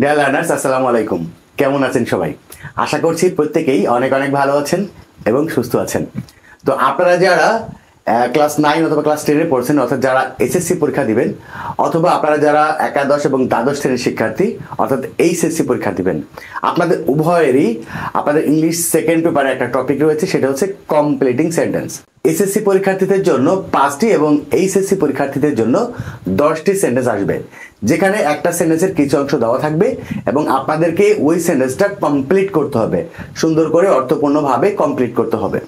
Dare learners আসসালামু আলাইকুম কেমন আছেন সবাই আশা করছি প্রত্যেকেই অনেক অনেক ভালো আছেন এবং সুস্থ আছেন তো আপনারা যারা ক্লাস নাইন অথবা ক্লাস টেনে পড়ছেন অর্থাৎ যারা এসএসসি পরীক্ষা দিবেন অথবা আপনারা যারা একাদশ এবং দ্বাদশ শ্রেণীর শিক্ষার্থী অর্থাৎ এইচএসসি পরীক্ষা দিবেন আপনাদের উভয়েরই আপনাদের ইংলিশ সেকেন্ড পেপারে একটা টপিক রয়েছে সেটা হচ্ছে কমপ্লিটিং সেন্টেন্স এসএসসি পরীক্ষার্থীদের জন্য পাঁচটি এবং এইচএসসি পরীক্ষার্থীদের জন্য দশটি সেন্টেন্স আসবে যেখানে একটা সেন্টেন্সের কিছু অংশ দেওয়া থাকবে এবং আপনাদেরকে ওই সেন্টেন্সটা কমপ্লিট করতে হবে সুন্দর করে অর্থপূর্ণভাবে কমপ্লিট করতে হবে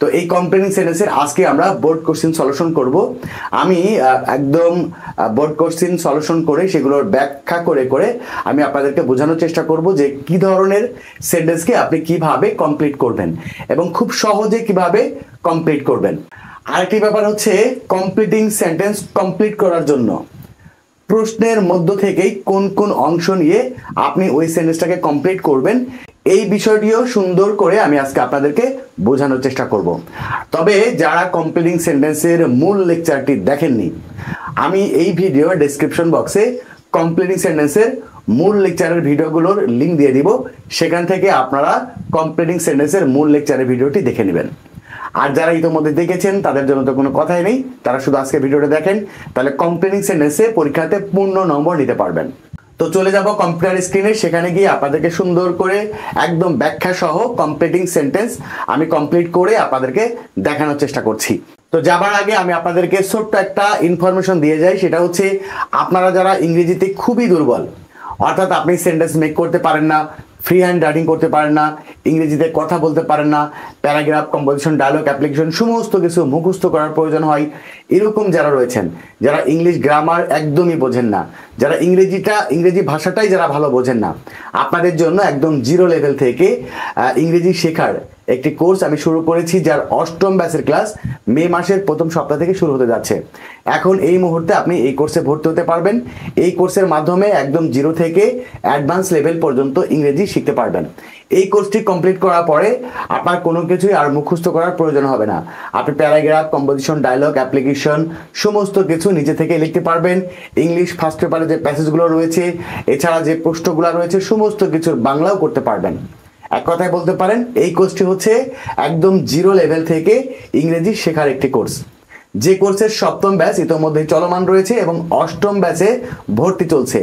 তো এই কম্পেনিং সেন্টেন্সের আজকে আমরা বোর্ড কোশ্চিন সলিউশন করব আমি একদম বোর্ড কোশ্চিন সলিউশন করে সেগুলোর ব্যাখ্যা করে করে আমি আপনাদেরকে বোঝানোর চেষ্টা করব যে কি ধরনের সেন্টেন্সকে আপনি কিভাবে কমপ্লিট করবেন এবং খুব সহজে কিভাবে কমপ্লিট করবেন আরেকটি ব্যাপার হচ্ছে কমপ্লিটিং সেন্টেন্স কমপ্লিট করার জন্য প্রশ্নের মধ্য থেকেই কোন কোন অংশ নিয়ে আপনি ওই সেন্টেন্সটাকে কমপ্লিট করবেন এই বিষয়টিও সুন্দর করে আমি আজকে আপনাদেরকে বোঝানোর চেষ্টা করব। তবে যারা কমপ্লিটিং সেন্টেন্সের মূল লেকচারটি দেখেননি আমি এই ভিডিও ডেসক্রিপশন বক্সে কমপ্লিটিং সেন্টেন্সের মূল লেকচারের ভিডিওগুলোর লিঙ্ক দিয়ে দিব সেখান থেকে আপনারা কমপ্লিটিং সেন্টেন্সের মূল লেকচারের ভিডিওটি দেখে নেবেন আর যারা ইতোমধ্যে দেখেছেন তাদের জন্য তো কোনো কথাই নেই তারা শুধু আজকে ভিডিওটা দেখেন তাহলে কমপ্লিটিং সেন্টেন্সে পরীক্ষাতে পূর্ণ নম্বর নিতে পারবেন তো চলে যাব কম্পিউটার স্ক্রিনে সেখানে গিয়ে আপনাদেরকে সুন্দর করে একদম ব্যাখ্যা সহ কমপ্লিটিং সেন্টেন্স আমি কমপ্লিট করে আপনাদেরকে দেখানোর চেষ্টা করছি তো যাবার আগে আমি আপনাদেরকে ছোট্ট একটা ইনফরমেশন দিয়ে যাই সেটা হচ্ছে আপনারা যারা ইংরেজিতে খুবই দুর্বল অর্থাৎ আপনি সেন্টেন্স মেক করতে পারেন না ফ্রি হ্যান্ড রাইটিং করতে পারেন না ইংরেজিতে কথা বলতে পারেন না প্যারাগ্রাফ কম্পোজিশন ডায়লগ অ্যাপ্লিকেশন সমস্ত কিছু মুখস্থ করার প্রয়োজন হয় এরকম যারা রয়েছেন যারা ইংলিশ গ্রামার একদমই বোঝেন না যারা ইংরেজিটা ইংরেজি ভাষাটাই যারা ভালো বোঝেন না আপনাদের জন্য একদম জিরো লেভেল থেকে ইংরেজি শেখার একটি কোর্স আমি শুরু করেছি যার অষ্টম ব্যাচের ক্লাস মে মাসের প্রথম সপ্তাহ থেকে শুরু হতে যাচ্ছে এখন এই মুহূর্তে আপনি এই কোর্সে ভর্তি হতে পারবেন এই কোর্সের মাধ্যমে একদম জিরো থেকে অ্যাডভান্স লেভেল পর্যন্ত ইংরেজি শিখতে পারবেন এই কোর্সটি কমপ্লিট করার পরে আপনার কোনো কিছুই আর মুখস্থ করার প্রয়োজন হবে না আপনি প্যারাগ্রাফ কম্পোজিশন ডায়লগ অ্যাপ্লিকেশন সমস্ত কিছু নিজে থেকে লিখতে পারবেন ইংলিশ ফার্স্ট পেপারে যে প্যাসেজগুলো রয়েছে এছাড়া যে প্রশ্নগুলো রয়েছে সমস্ত কিছুর বাংলাও করতে পারবেন এক কথায় বলতে পারেন এই কোর্সটি হচ্ছে একদম জিরো লেভেল থেকে ইংরেজি শেখার একটি কোর্স যে কোর্সের সপ্তম ব্যাচ ইতোমধ্যে চলমান রয়েছে এবং অষ্টম ব্যাচে ভর্তি চলছে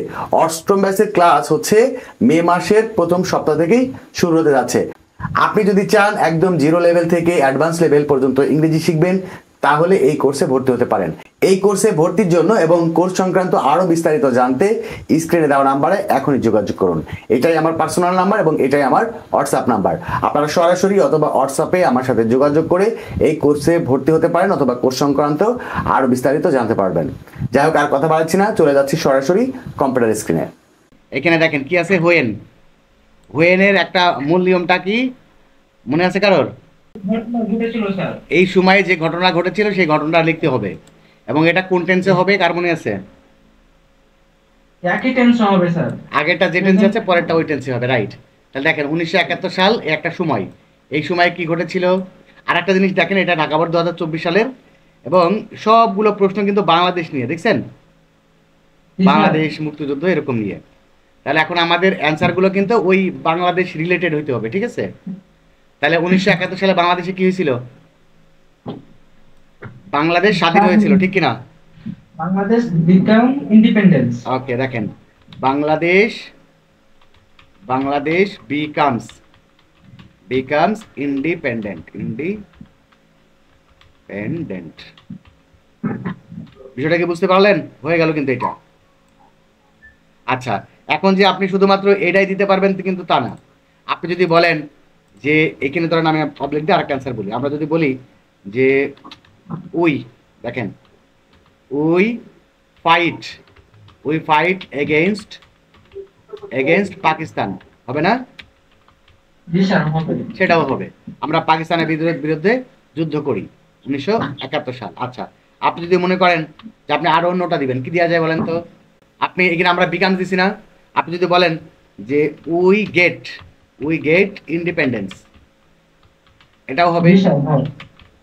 অষ্টম ব্যাচের ক্লাস হচ্ছে মে মাসের প্রথম সপ্তাহ থেকেই শুরু হতে যাচ্ছে আপনি যদি চান একদম জিরো লেভেল থেকে অ্যাডভান্স লেভেল পর্যন্ত ইংরেজি শিখবেন তাহলে এই কোর্সে ভর্তি হতে পারেন এই কোর্সে ভর্তির জন্য এবং কোর্স সংক্রান্ত আরও বিস্তারিত জানতে স্ক্রিনে দেওয়া নাম্বারে এখনই যোগাযোগ করুন এটাই আমার পার্সোনাল নাম্বার এবং এটাই আমার হোয়াটসঅ্যাপ নাম্বার আপনারা সরাসরি অথবা হোয়াটসঅ্যাপে আমার সাথে যোগাযোগ করে এই কোর্সে ভর্তি হতে পারেন অথবা কোর্স সংক্রান্ত আরও বিস্তারিত জানতে পারবেন যাই হোক আর কথা বাড়াচ্ছি না চলে যাচ্ছি সরাসরি কম্পিউটার স্ক্রিনে এখানে দেখেন কি আছে হোয়েন হোয়েনের একটা মূল নিয়মটা কি মনে আছে কারোর এই সময়ে যে ঘটনা ঘটেছিল সেই ঘটনাটা লিখতে হবে এবং এটা কোন টেন্সে হবে কার মনে আছে একই টেন্স হবে স্যার আগেটা যে টেন্স আছে পরেরটা ওই টেন্সে হবে রাইট তাহলে দেখেন উনিশশো একাত্তর সাল একটা সময় এই সময় কি ঘটেছিল আর একটা জিনিস দেখেন এটা ঢাকা বোর্ড দু হাজার সালের এবং সবগুলো প্রশ্ন কিন্তু বাংলাদেশ নিয়ে দেখছেন বাংলাদেশ মুক্তিযুদ্ধ এরকম নিয়ে তাহলে এখন আমাদের অ্যান্সারগুলো কিন্তু ওই বাংলাদেশ রিলেটেড হইতে হবে ঠিক আছে তাহলে উনিশশো সালে বাংলাদেশে কি হয়েছিল বাংলাদেশ স্বাধীন হয়েছিল ঠিক কিনা বাংলাদেশ বিকাম ইন্ডিপেন্ডেন্স ওকে দেখেন Bangladesh Bangladesh becomes becomes independent independent বিষয়টা কি বুঝতে পারলেন হয়ে গেল কিন্তু এটা আচ্ছা এখন যে আপনি শুধুমাত্র এটাই দিতে পারবেন কিন্তু তা না আপনি যদি বলেন যে এখানে ধরেন আমি পাবলিক দিয়ে আরেকটা অ্যান্সার বলি আমরা যদি বলি যে উই দেখেন we fight we fight against against Pakistan হবে না সেটাও হবে আমরা পাকিস্তানের বিরুদ্ধে যুদ্ধ করি উনিশশো একাত্তর সাল আচ্ছা আপনি যদি মনে করেন যে আপনি আরো অন্যটা দিবেন কি দেওয়া যায় বলেন তো আপনি এখানে আমরা বিকান দিছি না আপনি যদি বলেন যে we get we get independence এটাও হবে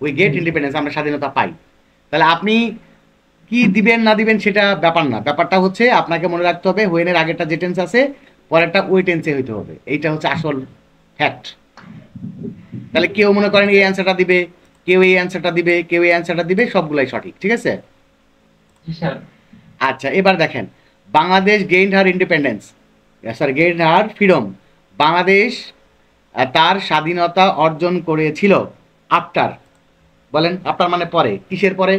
উই গেট ইন্ডিপেন্ডেন্স আমরা স্বাধীনতা পাই তাহলে আপনি কি দিবেন না দিবেন সেটা ব্যাপার না ব্যাপারটা হচ্ছে আপনাকে মনে রাখতে হবে হোয়েনের আগেরটা যে টেন্স আছে পরেরটা ওই টেন্সে হইতে হবে এইটা হচ্ছে আসল ফ্যাক্ট তাহলে কেউ মনে করেন এই অ্যান্সারটা দিবে কেউ এই অ্যান্সারটা দিবে কেউ এই অ্যান্সারটা দিবে সবগুলাই সঠিক ঠিক আছে আচ্ছা এবার দেখেন Bangladesh gain her independence sorry gain her freedom Bangladesh তার স্বাধীনতা অর্জন করেছিল আফটার বলেন আফটার মানে পরে কিসের পরে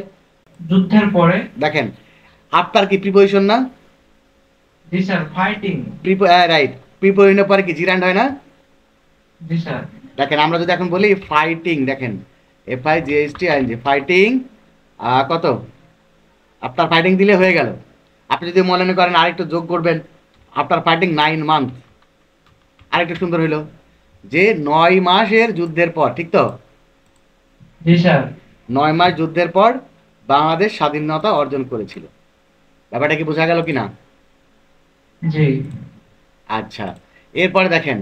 যুদ্ধের পরে দেখেন আফটার কি প্রিপোজিশন না জি স্যার ফাইটিং রাইট প্রিপোজিশনের পরে কি জিরান্ড হয় না জি স্যার দেখেন আমরা যদি এখন বলি ফাইটিং দেখেন F I G S T I N G fighting কত আফটার ফাইটিং দিলে হয়ে গেল আপনি যদি মনে করেন আরেকটু যোগ করবেন আফটার ফাইটিং নাইন মান্থ আরেকটা সুন্দর হইলো যে নয় মাসের যুদ্ধের পর ঠিক তো নয় মাস যুদ্ধের পর বাংলাদেশ স্বাধীনতা অর্জন করেছিল ব্যাপারটা কি বোঝা গেল কি না আচ্ছা এরপরে দেখেন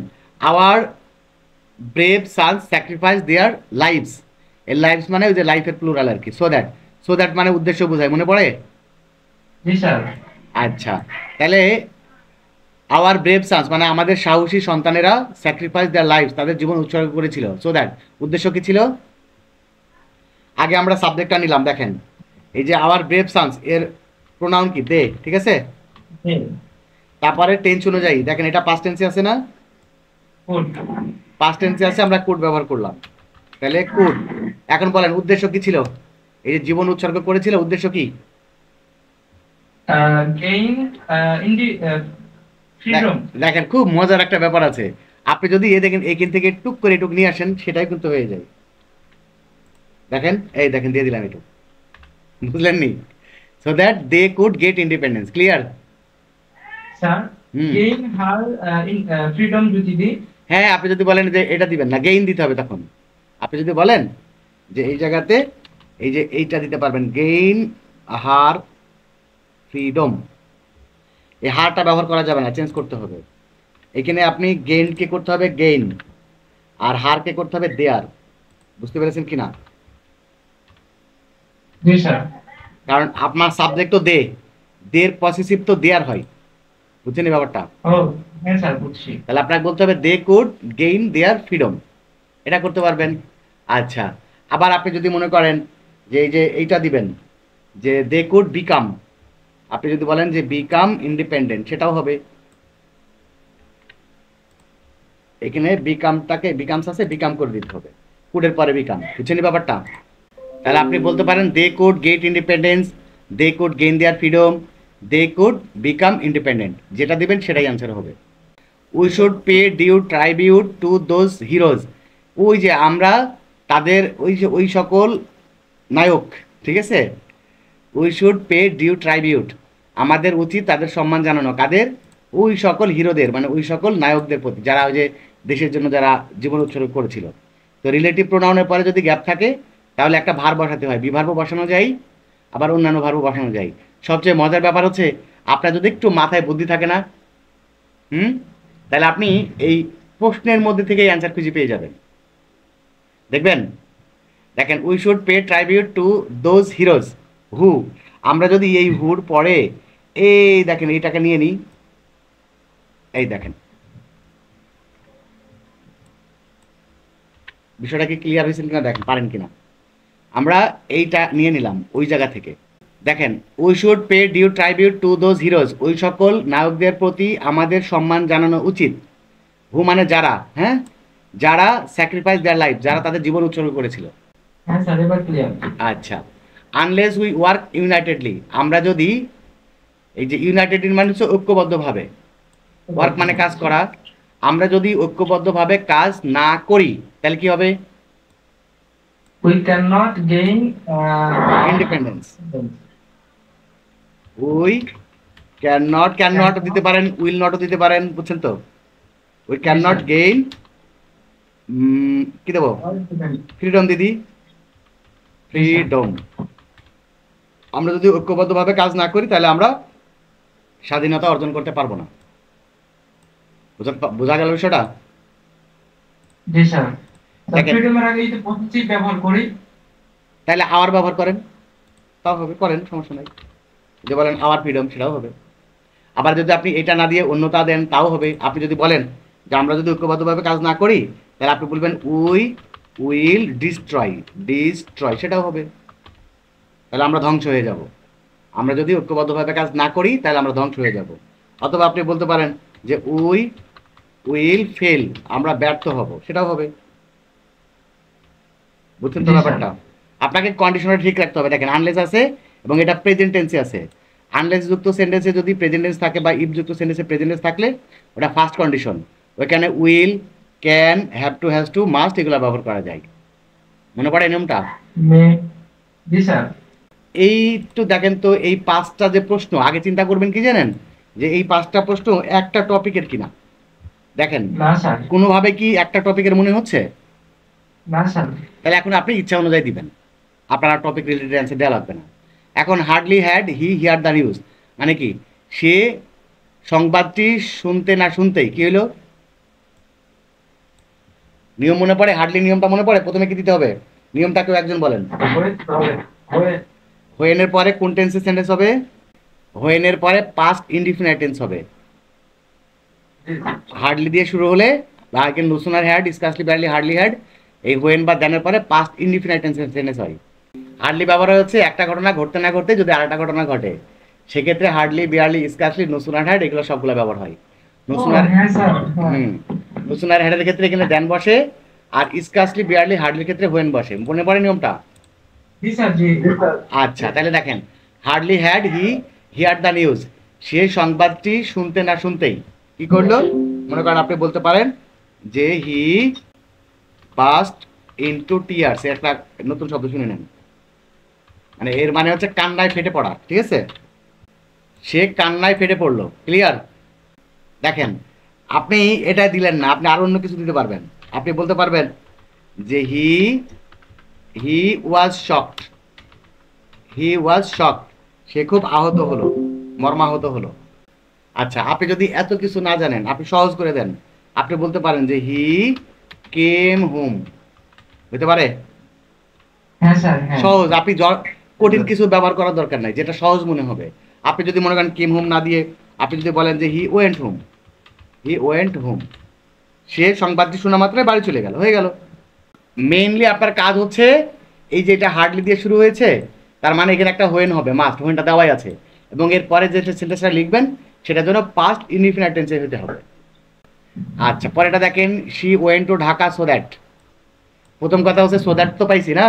our brave son sacrifice their life এর লাইফ মানে ওই যে লাইফের প্লুরাল আর কি সো দ্যাট সো দ্যাট মানে উদ্দেশ্য বোঝায় মনে পড়ে আচ্ছা তাহলে আওয়ার ব্রেভ সান্স মানে আমাদের সাহসী সন্তানেরা স্যাক্রিফাইস দেয়ার লাইফ তাদের জীবন উৎসর্গ করেছিল সো দ্যাট উদ্দেশ্য কী ছিল আগে আমরা সাবজেক্টটা নিলাম দেখেন এই যে আওয়ার ব্রেভ সান্স এর প্রোনাউন কি দে ঠিক আছে তারপরে টেন্স অনুযায়ী দেখেন এটা পাস্ট টেন্সে আছে না পাস্ট টেন্সে আছে আমরা কোড ব্যবহার করলাম তাহলে কোড এখন বলেন উদ্দেশ্য কি ছিল এই যে জীবন উৎসর্গ করেছিল উদ্দেশ্য কি দেখেন খুব মজার একটা ব্যাপার আছে আপনি যদি এ দেখেন এখান থেকে টুক করে টুক নিয়ে আসেন সেটাই কিন্তু হয়ে যায় দেখেন এই দেখেন দিয়ে দিলাম এটুক বুঝলেন নি so that they could get independence clear sir gain her freedom যদি দিই হ্যাঁ আপনি যদি বলেন যে এটা দিবেন না গেইন দিতে হবে তখন আপনি যদি বলেন যে এই জায়গাতে এই যে এইটা দিতে পারবেন গেইন হার ফ্রিডম এই হারটা ব্যবহার করা যাবে না চেঞ্জ করতে হবে এখানে আপনি গেইনকে করতে হবে গেইন আর হারকে করতে হবে দেয়ার বুঝতে পেরেছেন কি না কারণ আপনার সাবজেক্ট তো দে দের পসেসিভ তো দেয়ার হয় বুঝছেন এই ব্যাপারটা হ্যাঁ, তাহলে আপনাকে বলতে হবে they could gain their freedom এটা করতে পারবেন আচ্ছা আবার আপনি যদি মনে করেন যে এই যে এইটা দিবেন যে দে কুড বিকাম আপনি যদি বলেন যে বিকাম ইন্ডিপেন্ডেন্ট সেটাও হবে এখানে বিকামটাকে বিকামস আছে বিকাম করে দিতে হবে কুডের পরে বিকাম বুঝছেন ব্যাপারটা তাহলে আপনি বলতে পারেন they could get independence they could gain their freedom they could become independent যেটা দেবেন সেটাই অ্যান্সার হবে we should pay due tribute to those heroes ওই যে আমরা তাদের ওই যে ওই সকল নায়ক ঠিক আছে we should pay due tribute আমাদের উচিত তাদের সম্মান জানানো কাদের ওই সকল হিরোদের মানে ওই সকল নায়কদের প্রতি যারা ওই যে দেশের জন্য যারা জীবন উৎসর্গ করেছিল তো রিলেটিভ প্রোনাউনের পরে যদি গ্যাপ থাকে তাহলে একটা ভার বসাতে হয় বিভার্ব বসানো যায় আবার অন্যান্য ভার্ব বসানো যায় সবচেয়ে মজার ব্যাপার হচ্ছে আপনার যদি একটু মাথায় বুদ্ধি থাকে না হুম তাহলে আপনি এই প্রশ্নের মধ্যে থেকেই অ্যান্সার খুঁজে পেয়ে যাবেন দেখবেন দেখেন we should pay tribute to those heroes who আমরা যদি এই হুর পরে এই দেখেন এইটাকে নিয়ে নিই এই দেখেন বিষয়টা কি ক্লিয়ার হয়েছেন কিনা দেখেন পারেন কিনা আমরা এইটা নিয়ে নিলাম ওই জায়গা থেকে দেখেন we should pay due tribute to those heroes ওই সকল নায়কদের প্রতি আমাদের সম্মান জানানো উচিত হু মানে যারা হ্যাঁ যারা স্যাক্রিফাইস দেয়ার লাইফ যারা তাদের জীবন উৎসর্গ করেছিল হ্যাঁ, আচ্ছা আনলেস উই ওয়ার্ক ইউনাইটেডলি আমরা যদি এই যে ইউনাইটেড ইন মানে হচ্ছে ঐক্যবদ্ধভাবে ওয়ার্ক মানে কাজ করা আমরা যদি ঐক্যবদ্ধভাবে কাজ না করি তাহলে কি হবে we can not gain independence we can not can not দিতে পারেন উইল নট দিতে পারেন বুঝছেন তো উই ক্যান নট গেইন কি দেব ফ্রিডম দিদি ফ্রিডম আমরা যদি ঐক্যবদ্ধভাবে কাজ না করি তাহলে আমরা স্বাধীনতা অর্জন করতে পারবো না বোঝা গেল বিষয়টা তাহলে আওয়ার ব্যবহার করেন তাও হবে করেন সমস্যা নাই যদি বলেন আওয়ার ফ্রিডম সেটাও হবে আবার যদি আপনি এটা না দিয়ে অন্যতা দেন তাও হবে আপনি যদি বলেন যে আমরা যদি ঐক্যবদ্ধভাবে কাজ না করি তাহলে আপনি বলবেন উই উইল ডিস্ট্রয় ডিস্ট্রয় সেটাও হবে তাহলে আমরা ধ্বংস হয়ে যাব আমরা যদি ঐক্যবদ্ধভাবে কাজ না করি তাহলে আমরা ধ্বংস হয়ে যাব অথবা আপনি বলতে পারেন যে উই উইল ফেল আমরা ব্যর্থ হব সেটাও হবে বুঝছেন তো ব্যাপারটা আপনাকে কন্ডিশনটা ঠিক রাখতে হবে দেখেন আনলেস আছে এবং এটা প্রেজেন্টেন্সি আছে আনলেস যুক্ত সেন্টেন্সে যদি প্রেজেন্টেন্স থাকে বা ইফ যুক্ত সেন্টেন্সে প্রেজেন্টেন্স থাকলে ওটা ফার্স্ট কন্ডিশন ওইখানে will can have to has to must এগুলো ব্যবহার করা যায় মনে পড়ে নিয়মটা জি স্যার এই তো দেখেন তো এই পাঁচটা যে প্রশ্ন আগে চিন্তা করবেন কি জানেন যে এই পাঁচটা প্রশ্ন একটা টপিকের কিনা দেখেন কোনোভাবে কি একটা টপিকের মনে হচ্ছে তাহলে এখন আপনি ইচ্ছা অনুযায়ী দিবেন আপনার টপিক রিলেটেড অ্যান্সার দেওয়া লাগবে না এখন hardly had he hear the news মানে কি সে সংবাদটি শুনতে না শুনতেই কি হলো নিয়ম মনে পড়ে হার্ডলি নিয়মটা মনে পড়ে প্রথমে কি দিতে হবে নিয়মটাকেও একজন বলেন হোয়েন এর পরে কোন টেন্সের সেন্টেন্স হবে হোয়েন এর পরে পাস্ট ইনডিফিনাইট টেন্স হবে হার্ডলি দিয়ে শুরু হলে লাইকেন no sooner had scarcely barely hardly had এই হোয়েন বা দ্যানের পরে পাস্ট ইনডিফিনাইট সেন্টেন্স হয় হার্ডলি ব্যবহার হচ্ছে একটা ঘটনা ঘটতে না ঘটতে যদি আরেকটা ঘটনা ঘটে সেক্ষেত্রে hardly barely scarcely no sooner had এগুলো সবগুলো ব্যবহার হয় নুসুনার হ্যাঁ হ্যাঁ। হুম নুসুনার হ্যাডের ক্ষেত্রে এখানে দেন বসে আর স্কাসলি বিয়ারলি হার্ডলির ক্ষেত্রে হোয়েন বসে মনে পড়ে নিয়মটা আচ্ছা তাহলে দেখেন hardly had he hear the news সে সংবাদটি শুনতে না শুনতেই কি করলো মনে করেন আপনি বলতে পারেন যে he past burst into tears একটা নতুন শব্দ শুনে নেন মানে এর মানে হচ্ছে কান্নায় ফেটে পড়া ঠিক আছে সে কান্নায় ফেটে পড়লো ক্লিয়ার দেখেন আপনি এটাই দিলেন না আপনি আর অন্য কিছু দিতে পারবেন আপনি বলতে পারবেন যে হি হি was shocked he was shocked সে খুব আহত হলো মর্মাহত হলো আচ্ছা আপনি যদি এত কিছু না জানেন আপনি সহজ করে দেন আপনি বলতে পারেন যে হি কেম হোম বুঝতে পারে হ্যাঁ, হ্যাঁ। সহজ আপনি হ্যাঁ, কঠিন কিছু ব্যবহার করার দরকার নাই যেটা সহজ মনে হবে আপনি যদি মনে করেন কেম হোম না দিয়ে আপনি যদি বলেন যে he went home he went home সে সংবাদটি শোনা মাত্রায় বাড়ি চলে গেল হয়ে গেল মেইনলি আপনার কাজ হচ্ছে এই যে এটা হার্ডলি দিয়ে শুরু হয়েছে তার মানে এখানে একটা হোয়েন হবে মাস্ট হোয়েনটা দেওয়াই আছে এবং এরপরে যে সেন্টেন্সটা লিখবেন সেটার জন্য পাস্ট ইনডিফিনাইট টেন্সে হতে হবে আচ্ছা পরেটা দেখেন she went to Dhaka so that প্রথম কথা হচ্ছে সো দ্যাট তো পাইছি না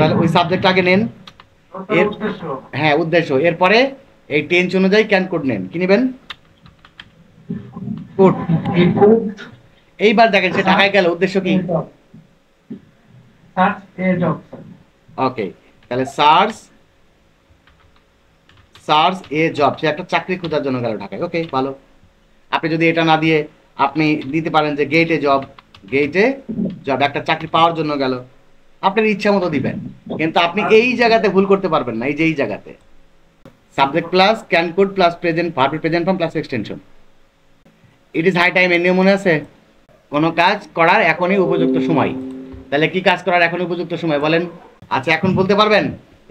তাহলে ওই সাবজেক্টটা আগে নেন এর হ্যাঁ উদ্দেশ্য এরপরে এই টেন্স অনুযায়ী ক্যান কোড নেন কি নেবেন কোড এইবার দেখেন সে ঢাকায় গেল উদ্দেশ্য কি সার্চ পেজ অপশন ওকে তাহলে সার্চ সার্চ এ জব সে একটা চাকরি খোঁজার জন্য গেল ঢাকায় ওকে ভালো আপনি যদি এটা না দিয়ে আপনি দিতে পারেন যে গেটে জব গেটে জব একটা চাকরি পাওয়ার জন্য গেল আপনার ইচ্ছা মতো দিবেন কিন্তু আপনি এই জায়গাতে ভুল করতে পারবেন না এই যে এই জায়গাতে subject plus can could plus present ভার্বের present form plus extension it is high time এর মনে আছে কোনো কাজ করার এখনই উপযুক্ত সময় তাহলে কি কাজ করার এখন উপযুক্ত সময় বলেন আচ্ছা এখন বলতে পারবেন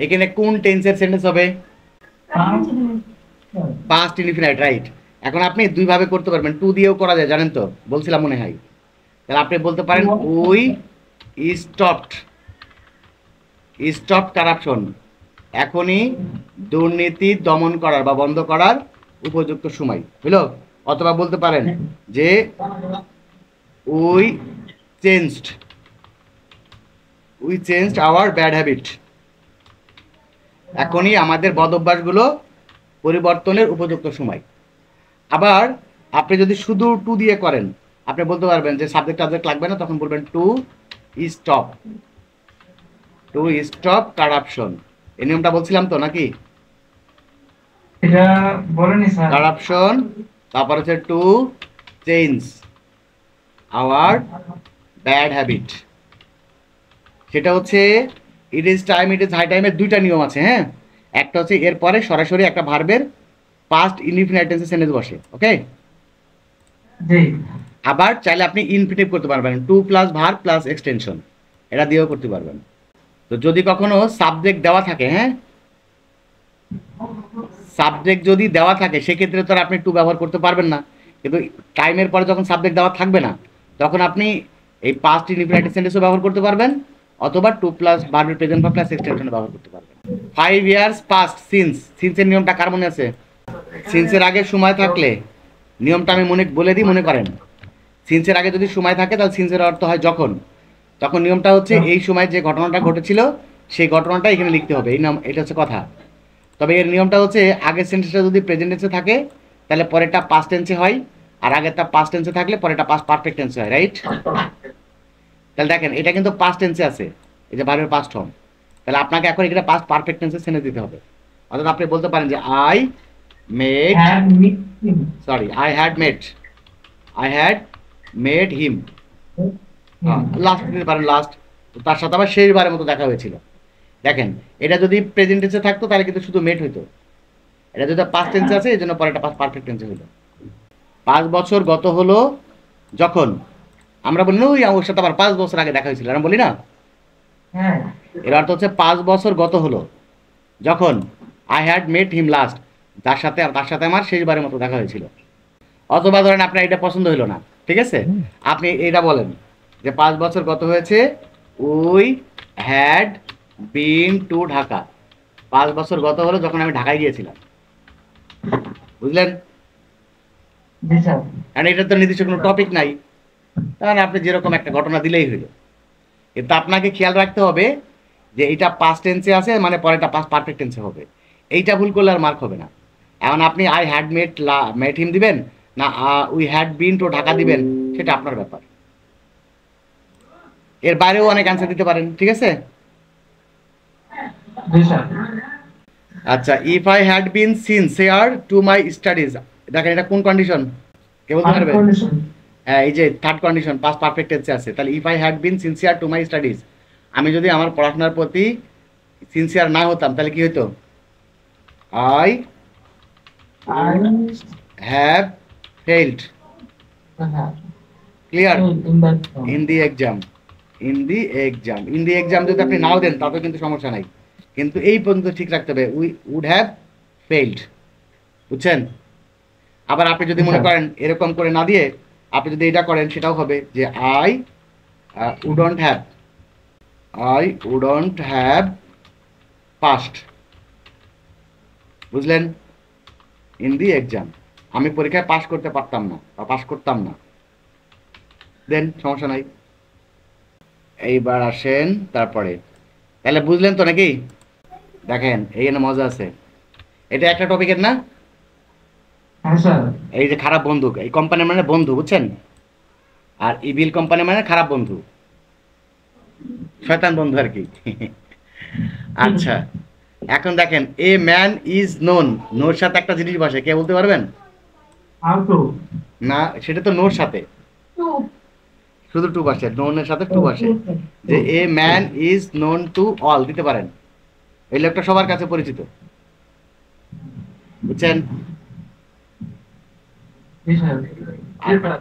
এখানে কোন টেন্সের সেন্টেন্স হবে পাস্ট ইনফিনাইট রাইট এখন আপনি দুইভাবে করতে পারবেন টু দিয়েও করা যায় জানেন তো বলছিলাম মনে হয় তাহলে আপনি বলতে পারেন উই স্টপড স্টপ কারাপশন এখনই দুর্নীতি দমন করার বা বন্ধ করার উপযুক্ত সময় বুঝলো অথবা বলতে পারেন যে we changed we change our bad habit এখনই আমাদের বদ অভ্যাসগুলো পরিবর্তনের উপযুক্ত সময় আবার আপনি যদি শুধু টু দিয়ে করেন আপনি বলতে পারবেন যে সাবজেক্ট টাবজেক্ট লাগবে না তখন বলবেন to stop to stop corruption এই নিয়মটা বলছিলাম তো নাকি কারাপশন তারপর হচ্ছে to change our bad habit সেটা হচ্ছে it is time it is high টাইমের দুইটা নিয়ম আছে হ্যাঁ একটা হচ্ছে এরপরে সরাসরি একটা ভার্বের পাস্ট ইনডিফিনাইট সেন্টেন্স বসে ওকে আবার চাইলে আপনি ইনফিনিটিভ করতে পারবেন to plus verb plus extension এটা দিয়েও করতে পারবেন তো যদি কখনো সাবজেক্ট দেওয়া থাকে হ্যাঁ সাবজেক্ট যদি দেওয়া থাকে সেক্ষেত্রে তো আপনি টু ব্যবহার করতে পারবেন না কিন্তু টাইমের পরে যখন সাবজেক্ট দেওয়া থাকবে না তখন আপনি এই পাস্ট ইনফিনাইট সেন্টেন্সও ব্যবহার করতে পারবেন অথবা টু প্লাস বার্বের প্রেজেন্ট বা প্লাস এক্সটেনশন ব্যবহার করতে পারবেন ফাইভ ইয়ার্স পাস্ট সিন্স সিন্সের নিয়মটা কার মনে আছে সিন্সের আগে সময় থাকলে নিয়মটা আমি মনে বলে দিই মনে করেন সিন্সের আগে যদি সময় থাকে তাহলে সিন্সের অর্থ হয় যখন তখন নিয়মটা হচ্ছে এই সময় যে ঘটনাটা ঘটেছিল সেই ঘটনাটা এখানে লিখতে হবে এই নাম এটা হচ্ছে কথা তবে এর নিয়মটা হচ্ছে আগের সেন্টেন্সটা যদি প্রেজেন্টেন্সে থাকে তাহলে পরেরটা পাস্ট টেন্সে হয় আর আগেরটা পাস্ট টেন্সে থাকলে পরেরটা পাস্ট পারফেক্ট টেন্সে হয় রাইট তাহলে দেখেন এটা কিন্তু পাস্ট টেন্সে আছে এই যে বারবার পাস্ট হম তাহলে আপনাকে এখন এটা পাস্ট পারফেক্ট টেন্সে সেনে দিতে হবে অর্থাৎ আপনি বলতে পারেন যে I made sorry I had made I had made him last দিতে পারেন লাস্ট তার সাথে আবার শেষবারের মতো দেখা হয়েছিল দেখেন এটা যদি প্রেজেন্ট টেন্সে থাকতো তাহলে কিন্তু শুধু মেট হইতো এটা যদি পাস্ট টেন্সে আছে এই জন্য পরে এটা পাস্ট পারফেক্ট টেন্সে হলো পাঁচ বছর গত হলো যখন আমরা বলি ওই সাথে আবার পাঁচ বছর আগে দেখা হয়েছিল আমরা বলি না হ্যাঁ। এর অর্থ হচ্ছে পাঁচ বছর গত হলো যখন I had made him last তার সাথে তার সাথে আমার শেষবারের মতো দেখা হয়েছিল অথবা ধরেন আপনার এটা পছন্দ হলো না ঠিক আছে আপনি এটা বলেন যে পাঁচ বছর গত হয়েছে we had been to Dhaka পাঁচ বছর গত হলো যখন আমি ঢাকায় গিয়েছিলাম বুঝলেন কারণ এটা তো নির্দিষ্ট কোনো টপিক নাই তাহলে আপনি যেরকম একটা ঘটনা দিলেই হইল কিন্তু আপনাকে খেয়াল রাখতে হবে যে এটা পাস্ট টেন্সে আছে মানে পরেটা পাস পারফেক্ট টেন্সে হবে এইটা ভুল করলে আর মার্ক হবে না এখন আপনি আই হ্যাড মেট লা মেট হিম দিবেন না we had been to Dhaka দিবেন সেটা আপনার ব্যাপার এর বাইরেও অনেক অ্যান্সার দিতে পারেন ঠিক আছে আচ্ছা ইফ আই হ্যাড বিন সিন সিনসিয়ার টু মাই স্টাডিজ দেখেন এটা কোন কন্ডিশন কে বলতে পারবেন এই যে থার্ড কন্ডিশন পাস পারফেক্ট এসে আছে তাহলে if I had been sincere to my studies আমি যদি আমার পড়াশোনার প্রতি সিনসিয়ার না হতাম তাহলে কি হতো I have failed clear in the exam in the exam in the exam যদি আপনি নাও দেন তাতেও কিন্তু সমস্যা নাই কিন্তু এই পর্যন্ত ঠিক রাখতে হবে উই উড হ্যাভ ফেল্ড বুঝছেন আবার আপনি যদি মনে হ্যাঁ। করেন এরকম করে না দিয়ে আপনি যদি এটা করেন সেটাও হবে যে I wouldn't have I wouldn't have passed বুঝলেন ইন দি এক্সাম আমি পরীক্ষায় পাশ করতে পারতাম না বা পাশ করতাম না দেন সমস্যা নাই এইবার আসেন তারপরে তাহলে বুঝলেন তো নাকি দেখেন এইখানে মজা আছে এটা একটা টপিকের না হ্যাঁ, এই যে খারাপ বন্ধু এই কোম্পানি মানে বন্ধু বুঝছেন আর ইভিল কোম্পানি মানে খারাপ বন্ধু শয়তান বন্ধু আর কি আচ্ছা এখন দেখেন এ ম্যান ইজ নোন নোর সাথে একটা জিনিস বসে কে বলতে পারবেন না সেটা তো নোর সাথে শুধু টু বসে নোনের সাথে টু বসে যে a man is known to all দিতে পারেন এই লোকটা সবার কাছে পরিচিত বুঝছেন আবার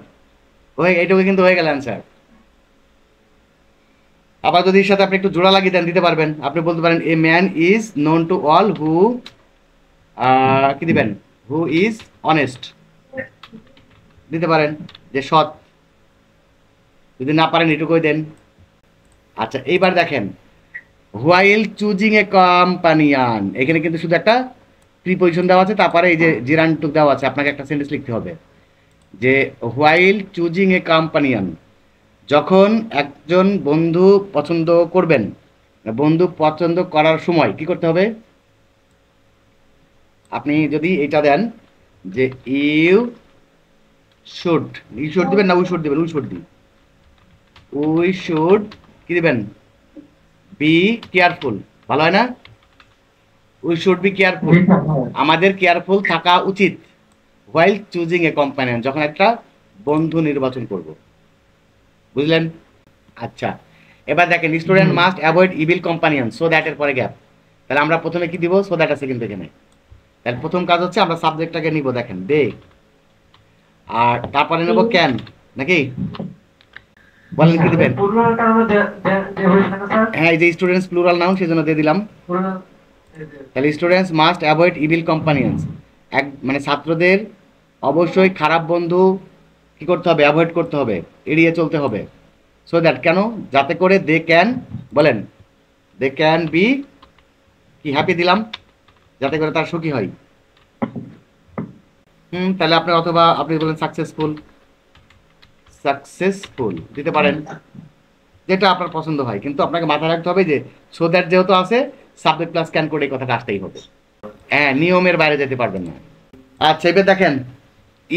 যদি অনেস্ট দিতে পারেন যে সৎ যদি না পারেন দেন আচ্ছা এইবার দেখেন হুয়াইল চুজিং এ কোম্পানিয়ান এখানে কিন্তু শুধু একটা প্রিপোজিশন দেওয়া আছে তারপরে এই যে টুক দেওয়া আছে আপনাকে একটা সেন্টেন্স লিখতে হবে যে হোয়াইল চুজিং এ কাম্পানিয়ান যখন একজন বন্ধু পছন্দ করবেন বন্ধু পছন্দ করার সময় কি করতে হবে আপনি যদি এটা দেন যে ইউ শুড ইউ শুড দিবেন না উই শুড দিবেন we should the we should কি দিবেন বি কেয়ারফুল ভালো হয় না উই শুড বি কেয়ারফুল আমাদের কেয়ারফুল থাকা উচিত হোয়াইল চুজিং এ কম্প্যানিয়ন যখন একটা বন্ধু নির্বাচন করব বুঝলেন আচ্ছা এবার দেখেন student must avoid evil companion so that এর পরে গ্যাপ তাহলে আমরা প্রথমে কি দিব সো দ্যাট আছে কিন্তু এখানে তাহলে প্রথম কাজ হচ্ছে আমরা সাবজেক্টটাকে নিব দেখেন দে আর তারপরে নেব ক্যান নাকি বলেন কি দিবেন হ্যাঁ এই যে স্টুডেন্টস প্লুরাল নাউন সেজন্য দিয়ে দিলাম তাহলে students must avoid evil companions এক মানে ছাত্রদের অবশ্যই খারাপ বন্ধু কি করতে হবে অ্যাভয়েড করতে হবে এড়িয়ে চলতে হবে সো দ্যাট কেন যাতে করে দে ক্যান বলেন দে ক্যান বি কি হ্যাপি দিলাম যাতে করে তার সুখী হয় হুম তাহলে আপনি অথবা আপনি বলেন সাকসেসফুল সাকসেসফুল দিতে পারেন যেটা আপনার পছন্দ হয় কিন্তু আপনাকে মাথায় রাখতে হবে যে সো দ্যাট যেহেতু আছে সাবজেক্ট প্লাস ক্যান করে এই কথাটা আসতেই হবে হ্যাঁ নিয়মের বাইরে যেতে পারবেন না আচ্ছা এবার দেখেন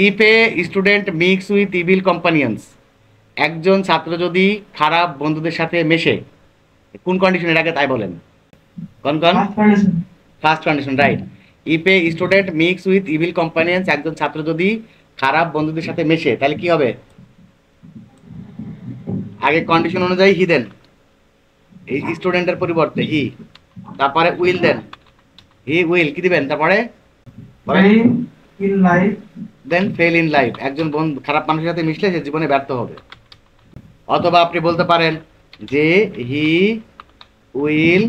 if a student mix with evil companions একজন ছাত্র যদি খারাপ বন্ধুদের সাথে মেশে কোন কন্ডিশনের রাখে তাই বলেন কন কন first condition right if a student mix with evil companions একজন ছাত্র যদি খারাপ বন্ধুদের সাথে মেশে তাহলে কি হবে আগে কন্ডিশন অনুযায়ী হি দেন এই স্টুডেন্টের পরিবর্তে হি তারপরে উইল দেন হি উইল কি দিবেন তারপরে life then fail in life একজন বন্ধু খারাপ মানুষের সাথে মিশলে সে জীবনে ব্যর্থ হবে অথবা আপনি বলতে পারেন যে he will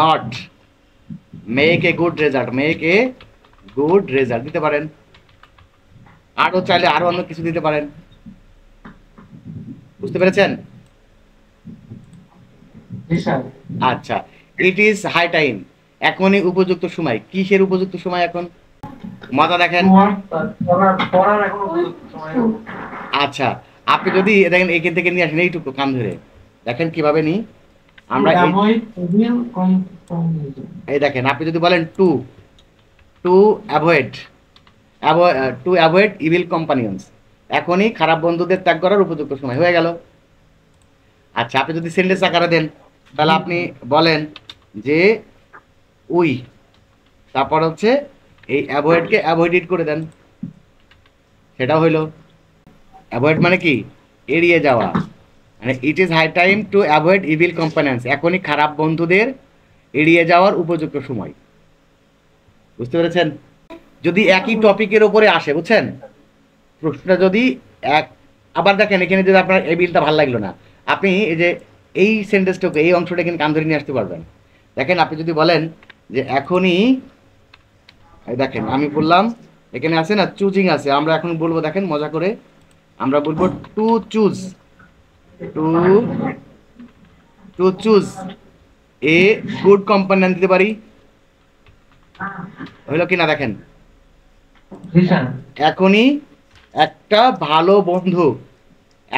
not make a good result make a good result দিতে পারেন আরও চাইলে আরও অন্য কিছু দিতে পারেন বুঝতে পেরেছেন আচ্ছা ইট ইজ হাই টাইম এখনই উপযুক্ত সময় কিসের উপযুক্ত সময় এখন মাথা দেখেন আচ্ছা আপনি যদি দেখেন এখান থেকে নিয়ে আসেন এইটুকু কান ধরে দেখেন কিভাবে নি আমরা এই দেখেন আপনি যদি বলেন to to avoid to avoid evil companions এখনই খারাপ বন্ধুদের ত্যাগ করার উপযুক্ত সময় হয়ে গেল আচ্ছা আপনি যদি সেন্টেন্স আকারে দেন তাহলে আপনি বলেন যে উই তারপর হচ্ছে এই অ্যাভয়েডকে অ্যাভয়েডেড করে দেন সেটা হইলো অ্যাভয়েড মানে কি এড়িয়ে যাওয়া মানে it is high time to avoid evil companions এখনই খারাপ বন্ধুদের এড়িয়ে যাওয়ার উপযুক্ত সময় বুঝতে পেরেছেন যদি একই টপিকের ওপরে আসে বুঝছেন প্রশ্নটা যদি এক আবার দেখেন এখানে যদি আপনার এই বিলটা ভালো লাগলো না আপনি এই যে এই সেন্টেন্সটাকে এই অংশটা কিন্তু কান ধরে নিয়ে আসতে পারবেন দেখেন আপনি যদি বলেন যে এখনই দেখেন আমি বললাম এখানে আছে না চুজিং আছে আমরা এখন বলবো দেখেন মজা করে আমরা বলবো to choose to to choose a good company দিতে পারি হইলো কিনা দেখেন এখনই একটা ভালো বন্ধু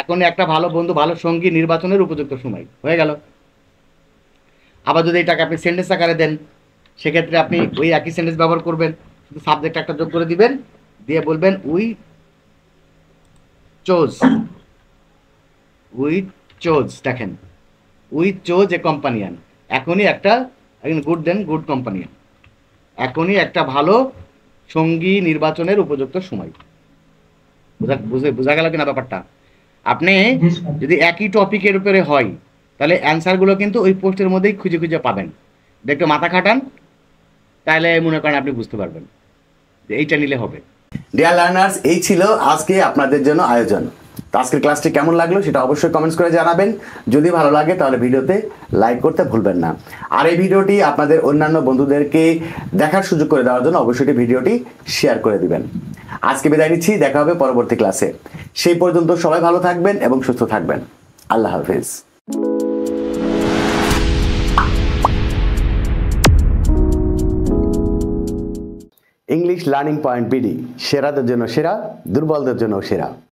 এখন একটা ভালো বন্ধু ভালো সঙ্গী নির্বাচনের উপযুক্ত সময় হয়ে গেল আবার যদি এটাকে আপনি সেন্টেন্স আকারে দেন সেক্ষেত্রে আপনি ওই একই সেন্টেন্স ব্যবহার করবেন সাবজেক্ট একটা যোগ করে দিবেন দিয়ে বলবেন উই চোজ উই চোজ দেখেন উই চোজ এ কোম্পানিয়ান এখনই একটা গুড দেন গুড কোম্পানিয়ান এখনই একটা ভালো সঙ্গী নির্বাচনের উপযুক্ত সময় বোঝা বোঝা গেল কিনা ব্যাপারটা আপনি যদি একই টপিকের উপরে হয় তাহলে অ্যান্সারগুলো কিন্তু ওই পোস্টের মধ্যেই খুঁজে খুঁজে পাবেন একটু মাথা খাটান তাহলে মনে করেন আপনি বুঝতে পারবেন যে এইটা নিলে হবে ডিয়ার লার্নার্স এই ছিল আজকে আপনাদের জন্য আয়োজন তো আজকের ক্লাসটি কেমন লাগলো সেটা অবশ্যই কমেন্টস করে জানাবেন যদি ভালো লাগে তাহলে ভিডিওতে লাইক করতে ভুলবেন না আর এই ভিডিওটি আপনাদের অন্যান্য বন্ধুদেরকে দেখার সুযোগ করে দেওয়ার জন্য অবশ্যই ভিডিওটি শেয়ার করে দিবেন আজকে বিদায় নিচ্ছি দেখা হবে পরবর্তী ক্লাসে সেই পর্যন্ত সবাই ভালো থাকবেন এবং সুস্থ থাকবেন আল্লাহ হাফিজ ইংলিশ লার্নিং পয়েন্ট বিডি সেরাদের জন্য সেরা দুর্বলদের জন্য সেরা